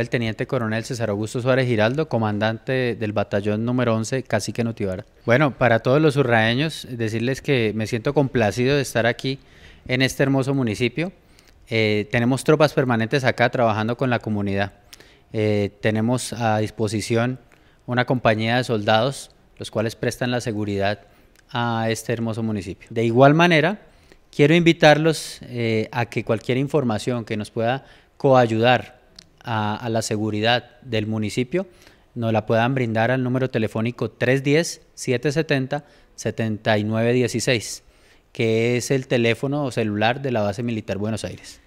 El teniente coronel César Augusto Suárez Giraldo, comandante del batallón número 11, casi Cacique Notivara. Bueno, para todos los urraeños, decirles que me siento complacido de estar aquí en este hermoso municipio. Eh, tenemos tropas permanentes acá trabajando con la comunidad. Eh, tenemos a disposición una compañía de soldados, los cuales prestan la seguridad a este hermoso municipio. De igual manera, quiero invitarlos eh, a que cualquier información que nos pueda coayudar a, la seguridad del municipio, nos la puedan brindar al número telefónico 310-770-7916, que es el teléfono o celular de la base militar Buenos Aires.